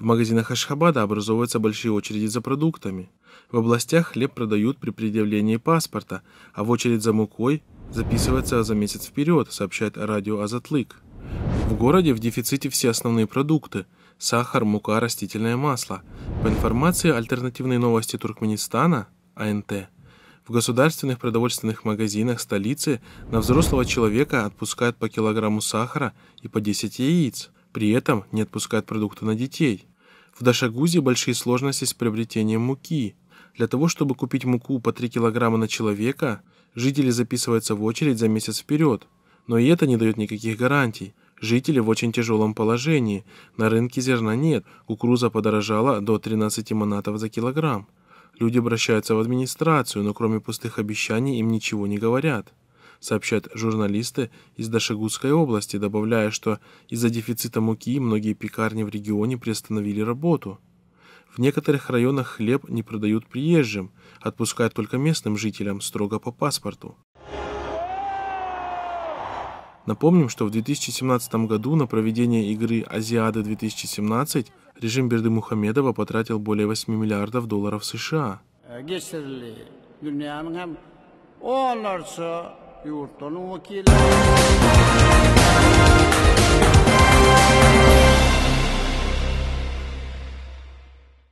В магазинах Ашхабада образовываются большие очереди за продуктами. В областях хлеб продают при предъявлении паспорта, а в очередь за мукой записывается за месяц вперед, сообщает радио Азатлык. В городе в дефиците все основные продукты – сахар, мука, растительное масло. По информации «Альтернативные новости Туркменистана» АНТ, в государственных продовольственных магазинах столицы на взрослого человека отпускают по килограмму сахара и по 10 яиц. При этом не отпускают продукты на детей – в Дашагузе большие сложности с приобретением муки. Для того, чтобы купить муку по 3 килограмма на человека, жители записываются в очередь за месяц вперед. Но и это не дает никаких гарантий. Жители в очень тяжелом положении. На рынке зерна нет, кукуруза подорожала до 13 манатов за килограмм. Люди обращаются в администрацию, но кроме пустых обещаний им ничего не говорят сообщают журналисты из Дашигутской области, добавляя, что из-за дефицита муки многие пекарни в регионе приостановили работу. В некоторых районах хлеб не продают приезжим, отпускают только местным жителям строго по паспорту. Напомним, что в 2017 году на проведение игры «Азиады-2017» режим Берды Мухамедова потратил более 8 миллиардов долларов США. yurttanın vakili.